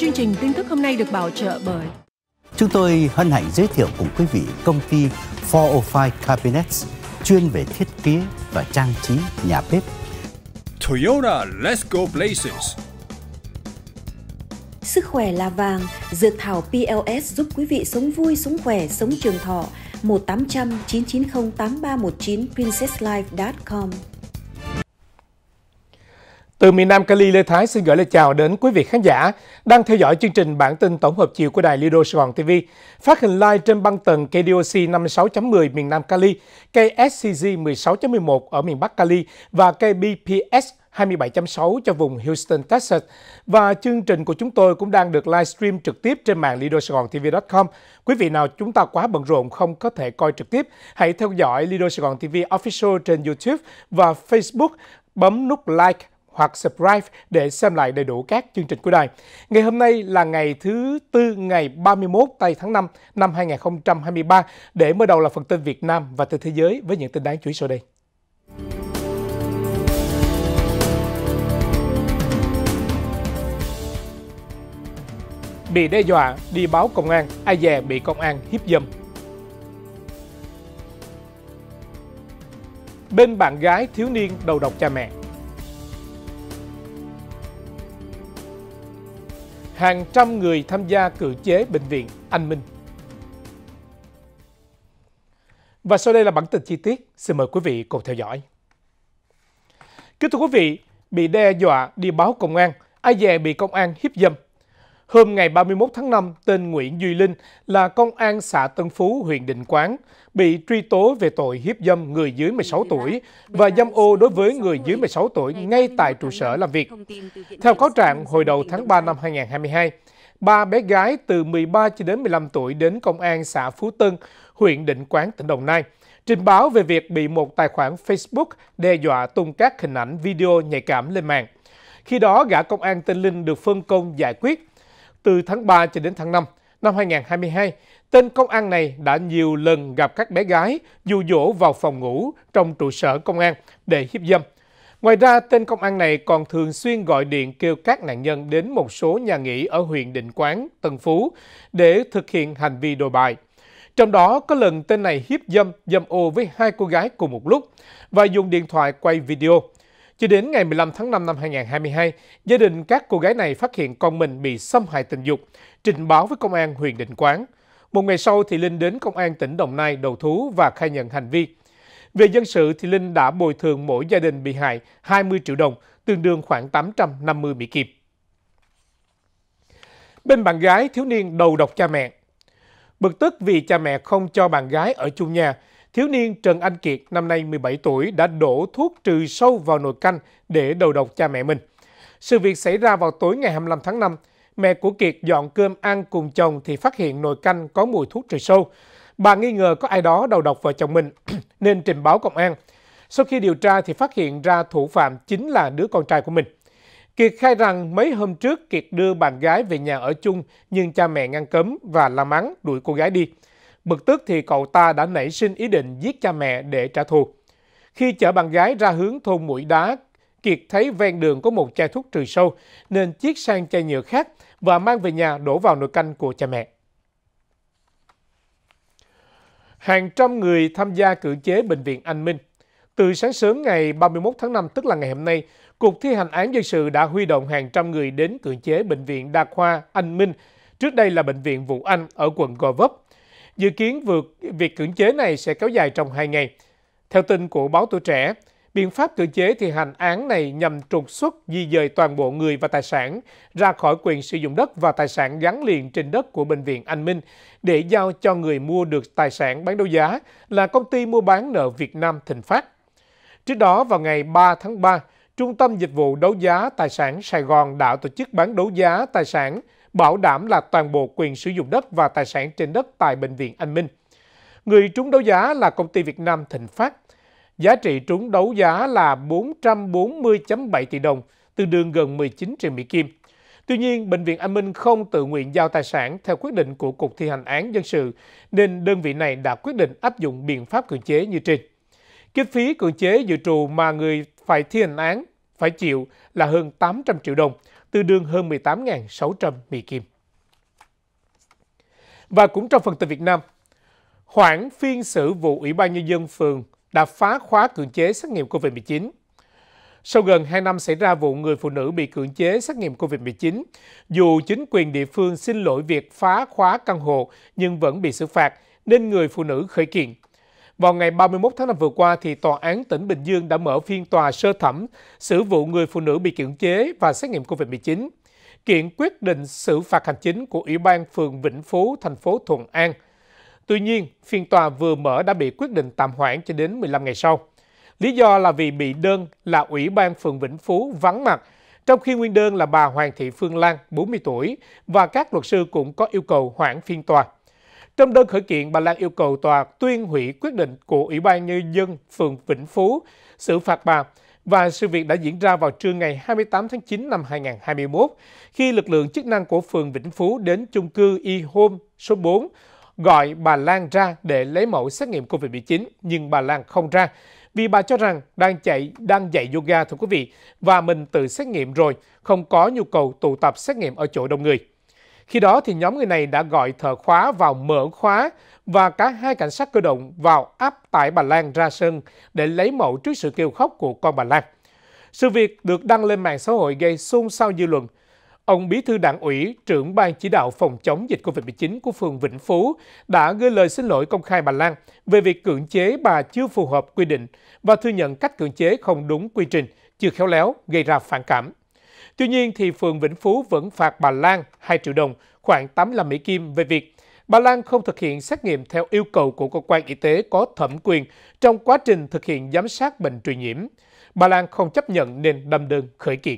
Chương trình tin tức hôm nay được bảo trợ bởi Chúng tôi hân hạnh giới thiệu cùng quý vị công ty 405 Cabinets chuyên về thiết kế và trang trí nhà bếp. Toyota Let's Go Places Sức khỏe là vàng, dược thảo PLS giúp quý vị sống vui, sống khỏe, sống trường thọ. 1 800 990 8319 princesslife.com từ miền Nam Cali, Lê Thái xin gửi lời chào đến quý vị khán giả đang theo dõi chương trình bản tin tổng hợp chiều của đài Lido Sài Gòn TV, phát hình live trên băng tần KDOC 56.10 miền Nam Cali, KSCG 16.11 ở miền Bắc Cali và KBPS 27.6 cho vùng Houston, Texas. Và chương trình của chúng tôi cũng đang được livestream trực tiếp trên mạng lidosagonTV.com. Quý vị nào chúng ta quá bận rộn không có thể coi trực tiếp, hãy theo dõi Lido Sài Gòn TV Official trên YouTube và Facebook, bấm nút like hoặc subscribe để xem lại đầy đủ các chương trình của đài. Ngày hôm nay là ngày thứ tư ngày 31 tây tháng 5 năm 2023 để mở đầu là phần tin Việt Nam và từ thế giới với những tin đáng chú ý sau đây. Bị đe dọa, đi báo công an, ai dè bị công an hiếp dâm. Bên bạn gái thiếu niên đầu độc cha mẹ. hàng trăm người tham gia cử chế bệnh viện Anh Minh. Và sau đây là bản tin chi tiết, xin mời quý vị cùng theo dõi. Kính thưa quý vị, bị đe dọa đi báo công an, ai dè bị công an hiếp dâm Hôm ngày 31 tháng 5, tên Nguyễn Duy Linh là công an xã Tân Phú, huyện Định Quán, bị truy tố về tội hiếp dâm người dưới 16 tuổi và dâm ô đối với người dưới 16 tuổi ngay tại trụ sở làm việc. Theo cáo trạng, hồi đầu tháng 3 năm 2022, ba bé gái từ 13 cho đến 15 tuổi đến công an xã Phú Tân, huyện Định Quán, tỉnh Đồng Nai, trình báo về việc bị một tài khoản Facebook đe dọa tung các hình ảnh video nhạy cảm lên mạng. Khi đó, gã công an tên Linh được phân công giải quyết từ tháng 3 cho đến tháng 5 năm 2022, tên công an này đã nhiều lần gặp các bé gái dụ dỗ vào phòng ngủ trong trụ sở công an để hiếp dâm. Ngoài ra, tên công an này còn thường xuyên gọi điện kêu các nạn nhân đến một số nhà nghỉ ở huyện Định Quán, Tân Phú để thực hiện hành vi đồi bại. Trong đó có lần tên này hiếp dâm, dâm ô với hai cô gái cùng một lúc và dùng điện thoại quay video. Cho đến ngày 15 tháng 5 năm 2022, gia đình các cô gái này phát hiện con mình bị xâm hại tình dục, trình báo với công an huyện Định Quán. Một ngày sau thì Linh đến công an tỉnh Đồng Nai đầu thú và khai nhận hành vi. Về dân sự thì Linh đã bồi thường mỗi gia đình bị hại 20 triệu đồng, tương đương khoảng 850 Mỹ kịp. Bên bạn gái, thiếu niên đầu độc cha mẹ. Bực tức vì cha mẹ không cho bạn gái ở chung nhà, thiếu niên Trần Anh Kiệt năm nay 17 tuổi đã đổ thuốc trừ sâu vào nồi canh để đầu độc cha mẹ mình. Sự việc xảy ra vào tối ngày 25 tháng 5. Mẹ của Kiệt dọn cơm ăn cùng chồng thì phát hiện nồi canh có mùi thuốc trừ sâu. Bà nghi ngờ có ai đó đầu độc vợ chồng mình nên trình báo công an. Sau khi điều tra thì phát hiện ra thủ phạm chính là đứa con trai của mình. Kiệt khai rằng mấy hôm trước Kiệt đưa bạn gái về nhà ở chung nhưng cha mẹ ngăn cấm và la mắng đuổi cô gái đi. Bực tức thì cậu ta đã nảy sinh ý định giết cha mẹ để trả thù. Khi chở bạn gái ra hướng thôn Mũi Đá, Kiệt thấy ven đường có một chai thuốc trừ sâu nên chiếc sang chai nhựa khác và mang về nhà đổ vào nồi canh của cha mẹ. Hàng trăm người tham gia cử chế Bệnh viện Anh Minh. Từ sáng sớm ngày 31 tháng 5, tức là ngày hôm nay, Cục thi hành án dân sự đã huy động hàng trăm người đến cưỡng chế Bệnh viện Đa khoa Anh Minh, trước đây là Bệnh viện Vũ Anh ở quận Gò Vấp, Dự kiến vượt việc cưỡng chế này sẽ kéo dài trong 2 ngày. Theo tin của báo Tuổi Trẻ, biện pháp cưỡng chế thì hành án này nhằm trục xuất di dời toàn bộ người và tài sản ra khỏi quyền sử dụng đất và tài sản gắn liền trên đất của Bệnh viện Anh Minh để giao cho người mua được tài sản bán đấu giá là công ty mua bán nợ Việt Nam Thịnh Phát. Trước đó vào ngày 3 tháng 3, Trung tâm Dịch vụ Đấu giá Tài sản Sài Gòn đã tổ chức bán đấu giá tài sản bảo đảm là toàn bộ quyền sử dụng đất và tài sản trên đất tại Bệnh viện Anh Minh. Người trúng đấu giá là công ty Việt Nam Thịnh Phát. Giá trị trúng đấu giá là 440.7 tỷ đồng, tương đương gần 19 triệu Mỹ Kim. Tuy nhiên, Bệnh viện An Minh không tự nguyện giao tài sản theo quyết định của Cục thi hành án dân sự, nên đơn vị này đã quyết định áp dụng biện pháp cưỡng chế như trên. Kinh phí cưỡng chế dự trù mà người phải thi hành án phải chịu là hơn 800 triệu đồng, tương đương hơn 18.600 mì Kim. Và cũng trong phần từ Việt Nam, khoảng phiên xử vụ Ủy ban Nhân dân phường đã phá khóa cưỡng chế xét nghiệm COVID-19. Sau gần 2 năm xảy ra vụ người phụ nữ bị cưỡng chế xét nghiệm COVID-19, dù chính quyền địa phương xin lỗi việc phá khóa căn hộ nhưng vẫn bị xử phạt nên người phụ nữ khởi kiện. Vào ngày 31 tháng 5 vừa qua, thì Tòa án tỉnh Bình Dương đã mở phiên tòa sơ thẩm xử vụ người phụ nữ bị cưỡng chế và xét nghiệm COVID-19. Kiện quyết định xử phạt hành chính của Ủy ban phường Vĩnh Phú, thành phố Thuận An. Tuy nhiên, phiên tòa vừa mở đã bị quyết định tạm hoãn cho đến 15 ngày sau. Lý do là vì bị đơn là Ủy ban phường Vĩnh Phú vắng mặt, trong khi nguyên đơn là bà Hoàng Thị Phương Lan, 40 tuổi, và các luật sư cũng có yêu cầu hoãn phiên tòa. Trong đơn khởi kiện, bà Lan yêu cầu tòa tuyên hủy quyết định của Ủy ban Nhân dân phường Vĩnh Phú xử phạt bà và sự việc đã diễn ra vào trưa ngày 28 tháng 9 năm 2021 khi lực lượng chức năng của phường Vĩnh Phú đến chung cư Y Home số 4 gọi bà Lan ra để lấy mẫu xét nghiệm COVID-19 nhưng bà Lan không ra vì bà cho rằng đang chạy đang dạy yoga thưa quý vị và mình tự xét nghiệm rồi, không có nhu cầu tụ tập xét nghiệm ở chỗ đông người. Khi đó thì nhóm người này đã gọi thợ khóa vào mở khóa và cả hai cảnh sát cơ động vào áp tải bà Lan ra sân để lấy mẫu trước sự kêu khóc của con bà Lan. Sự việc được đăng lên mạng xã hội gây xôn xao dư luận. Ông Bí thư Đảng ủy, trưởng ban chỉ đạo phòng chống dịch COVID-19 của phường Vĩnh Phú đã gửi lời xin lỗi công khai bà Lan về việc cưỡng chế bà chưa phù hợp quy định và thừa nhận cách cưỡng chế không đúng quy trình, chưa khéo léo gây ra phản cảm. Tuy nhiên, thì phường Vĩnh Phú vẫn phạt bà Lan 2 triệu đồng, khoảng 85 Mỹ Kim về việc bà Lan không thực hiện xét nghiệm theo yêu cầu của cơ quan y tế có thẩm quyền trong quá trình thực hiện giám sát bệnh truyền nhiễm. Bà Lan không chấp nhận nên đâm đơn khởi kiện.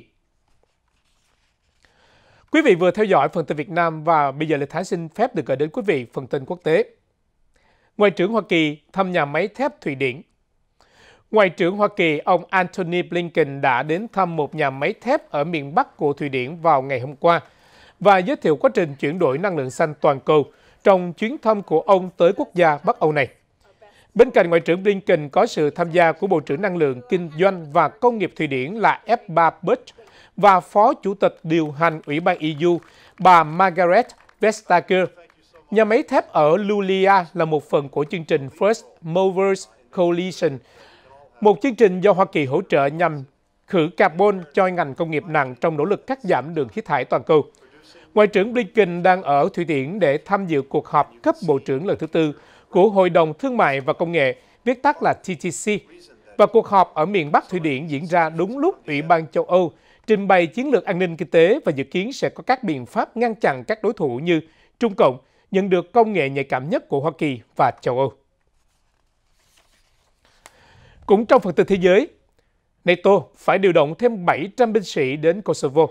Quý vị vừa theo dõi phần tin Việt Nam và bây giờ Lê Thái xin phép được gửi đến quý vị phần tin quốc tế. Ngoại trưởng Hoa Kỳ thăm nhà máy thép Thụy Điển Ngoại trưởng Hoa Kỳ ông Antony Blinken đã đến thăm một nhà máy thép ở miền Bắc của Thụy Điển vào ngày hôm qua và giới thiệu quá trình chuyển đổi năng lượng xanh toàn cầu trong chuyến thăm của ông tới quốc gia Bắc Âu này. Bên cạnh Ngoại trưởng Blinken có sự tham gia của Bộ trưởng Năng lượng, Kinh doanh và Công nghiệp Thụy Điển là F3 Busch và Phó Chủ tịch điều hành Ủy ban EU bà Margaret Vestager. Nhà máy thép ở Lulia là một phần của chương trình First Movers Coalition một chương trình do Hoa Kỳ hỗ trợ nhằm khử carbon cho ngành công nghiệp nặng trong nỗ lực cắt giảm lượng khí thải toàn cầu. Ngoại trưởng Blinken đang ở Thụy Điển để tham dự cuộc họp cấp bộ trưởng lần thứ tư của Hội đồng Thương mại và Công nghệ, viết tắt là TTC. Và cuộc họp ở miền Bắc Thụy Điển diễn ra đúng lúc Ủy ban châu Âu trình bày chiến lược an ninh kinh tế và dự kiến sẽ có các biện pháp ngăn chặn các đối thủ như Trung Cộng, nhận được công nghệ nhạy cảm nhất của Hoa Kỳ và châu Âu. Cũng trong phần tin thế giới, NATO phải điều động thêm 700 binh sĩ đến Kosovo.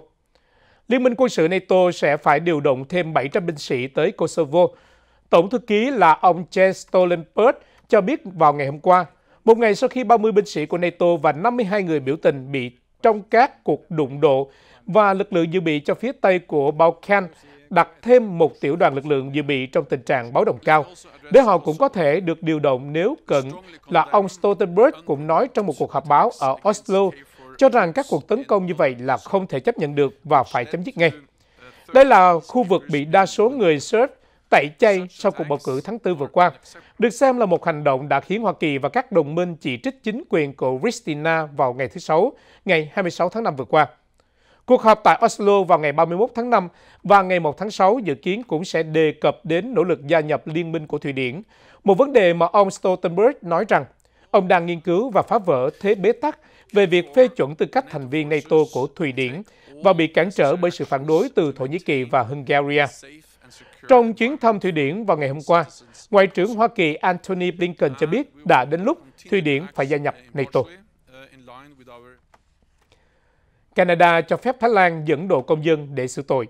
Liên minh quân sự NATO sẽ phải điều động thêm 700 binh sĩ tới Kosovo. Tổng thư ký là ông Jens Stoltenberg cho biết vào ngày hôm qua, một ngày sau khi 30 binh sĩ của NATO và 52 người biểu tình bị trong các cuộc đụng độ và lực lượng dự bị cho phía Tây của Balkan đặt thêm một tiểu đoàn lực lượng dự bị trong tình trạng báo động cao, để họ cũng có thể được điều động nếu cần là ông Stoltenberg cũng nói trong một cuộc họp báo ở Oslo, cho rằng các cuộc tấn công như vậy là không thể chấp nhận được và phải chấm dứt ngay. Đây là khu vực bị đa số người Serb tẩy chay sau cuộc bầu cử tháng 4 vừa qua, được xem là một hành động đã khiến Hoa Kỳ và các đồng minh chỉ trích chính quyền của Christina vào ngày thứ Sáu, ngày 26 tháng 5 vừa qua. Cuộc họp tại Oslo vào ngày 31 tháng 5 và ngày 1 tháng 6 dự kiến cũng sẽ đề cập đến nỗ lực gia nhập Liên minh của Thụy Điển, một vấn đề mà ông Stoltenberg nói rằng ông đang nghiên cứu và phá vỡ thế bế tắc về việc phê chuẩn tư cách thành viên NATO của Thụy Điển và bị cản trở bởi sự phản đối từ Thổ Nhĩ Kỳ và Hungary. Trong chuyến thăm Thụy Điển vào ngày hôm qua, Ngoại trưởng Hoa Kỳ Antony Blinken cho biết đã đến lúc Thụy Điển phải gia nhập NATO. Canada cho phép Thái Lan dẫn độ công dân để xử tội.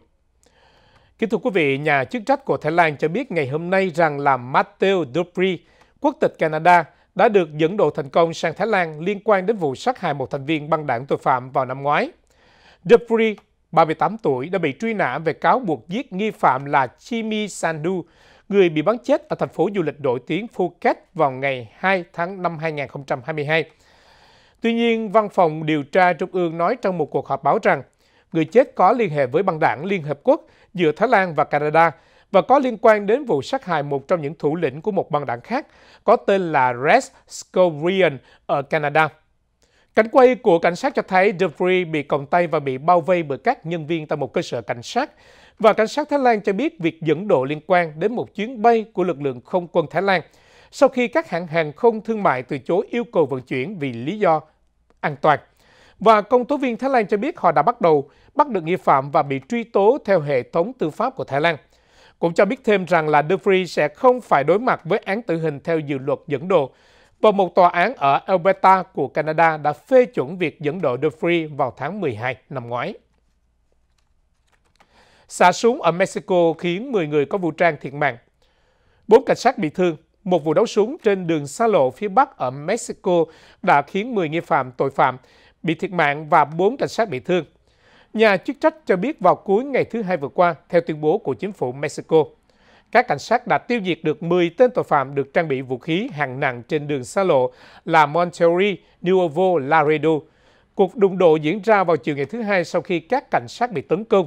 Kính thưa quý vị, nhà chức trách của Thái Lan cho biết ngày hôm nay rằng là Matteo Dupri, quốc tịch Canada, đã được dẫn độ thành công sang Thái Lan liên quan đến vụ sát hại một thành viên băng đảng tội phạm vào năm ngoái. Dupri, 38 tuổi, đã bị truy nã về cáo buộc giết nghi phạm là Chimi Sandu, người bị bắn chết ở thành phố du lịch nổi tiếng Phuket vào ngày 2 tháng 5 2022. Tuy nhiên, Văn phòng Điều tra Trung ương nói trong một cuộc họp báo rằng người chết có liên hệ với băng đảng Liên Hợp Quốc giữa Thái Lan và Canada và có liên quan đến vụ sát hại một trong những thủ lĩnh của một băng đảng khác có tên là Rex Scovrian ở Canada. Cảnh quay của cảnh sát cho thấy Debris bị còng tay và bị bao vây bởi các nhân viên tại một cơ sở cảnh sát. Và cảnh sát Thái Lan cho biết việc dẫn độ liên quan đến một chuyến bay của lực lượng không quân Thái Lan sau khi các hãng hàng không thương mại từ chối yêu cầu vận chuyển vì lý do an toàn. Và công tố viên Thái Lan cho biết họ đã bắt đầu bắt được nghi phạm và bị truy tố theo hệ thống tư pháp của Thái Lan. Cũng cho biết thêm rằng là Dufri sẽ không phải đối mặt với án tử hình theo dự luật dẫn độ và một tòa án ở Alberta của Canada đã phê chuẩn việc dẫn độ Dufri vào tháng 12 năm ngoái. Xả súng ở Mexico khiến 10 người có vũ trang thiệt mạng. bốn cảnh sát bị thương, một vụ đấu súng trên đường xa lộ phía Bắc ở Mexico đã khiến 10 nghi phạm tội phạm bị thiệt mạng và 4 cảnh sát bị thương. Nhà chức trách cho biết vào cuối ngày thứ hai vừa qua, theo tuyên bố của chính phủ Mexico, các cảnh sát đã tiêu diệt được 10 tên tội phạm được trang bị vũ khí hạng nặng trên đường xa lộ là Monterrey, Nuevo Laredo. Cuộc đụng độ diễn ra vào chiều ngày thứ hai sau khi các cảnh sát bị tấn công.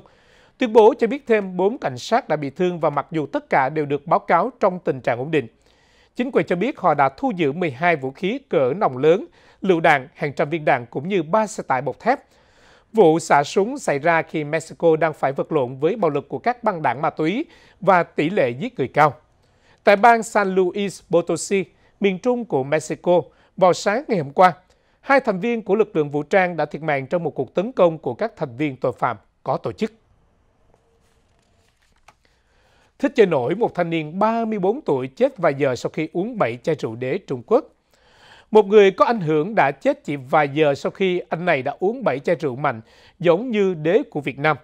Tuyên bố cho biết thêm 4 cảnh sát đã bị thương và mặc dù tất cả đều được báo cáo trong tình trạng ổn định. Chính quyền cho biết họ đã thu giữ 12 vũ khí cỡ nòng lớn, lựu đạn, hàng trăm viên đạn cũng như 3 xe tải bọc thép. Vụ xả súng xảy ra khi Mexico đang phải vật lộn với bạo lực của các băng đảng ma túy và tỷ lệ giết người cao. Tại bang San Luis Potosi, miền trung của Mexico, vào sáng ngày hôm qua, hai thành viên của lực lượng vũ trang đã thiệt mạng trong một cuộc tấn công của các thành viên tội phạm có tổ chức. Thích chơi nổi một thanh niên 34 tuổi chết vài giờ sau khi uống 7 chai rượu đế Trung Quốc. Một người có ảnh hưởng đã chết chỉ vài giờ sau khi anh này đã uống 7 chai rượu mạnh, giống như đế của Việt Nam,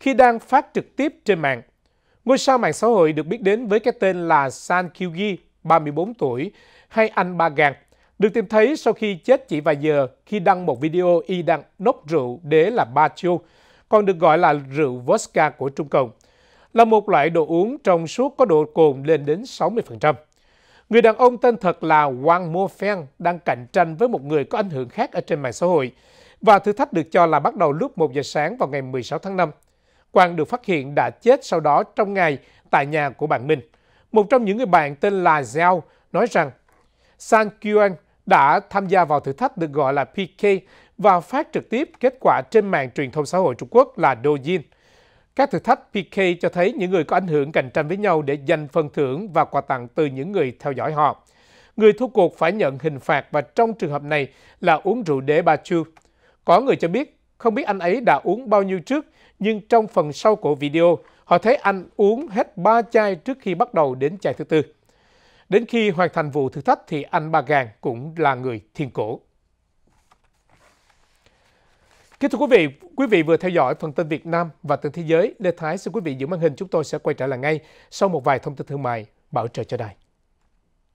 khi đang phát trực tiếp trên mạng. Ngôi sao mạng xã hội được biết đến với cái tên là San Kyugi, 34 tuổi, hay anh Ba Gàng, được tìm thấy sau khi chết chỉ vài giờ khi đăng một video y đang nốc rượu đế là Ba Chiu, còn được gọi là rượu vodka của Trung Cộng là một loại đồ uống trong suốt có độ cồn lên đến 60%. Người đàn ông tên thật là Wang Mo Feng đang cạnh tranh với một người có ảnh hưởng khác ở trên mạng xã hội và thử thách được cho là bắt đầu lúc 1 giờ sáng vào ngày 16 tháng 5. Quang được phát hiện đã chết sau đó trong ngày tại nhà của bạn mình. Một trong những người bạn tên là Zhao nói rằng San Qian đã tham gia vào thử thách được gọi là PK và phát trực tiếp kết quả trên mạng truyền thông xã hội Trung Quốc là Douyin. Các thử thách PK cho thấy những người có ảnh hưởng cạnh tranh với nhau để giành phần thưởng và quà tặng từ những người theo dõi họ. Người thua cuộc phải nhận hình phạt và trong trường hợp này là uống rượu để ba chu. Có người cho biết không biết anh ấy đã uống bao nhiêu trước, nhưng trong phần sau của video, họ thấy anh uống hết 3 chai trước khi bắt đầu đến chai thứ tư. Đến khi hoàn thành vụ thử thách thì anh Ba Gàng cũng là người thiên cổ. Kính thưa quý vị, quý vị vừa theo dõi phần tin Việt Nam và tin thế giới. Lê Thái xin quý vị giữ màn hình chúng tôi sẽ quay trở lại ngay sau một vài thông tin thương mại. Bảo trợ cho đài.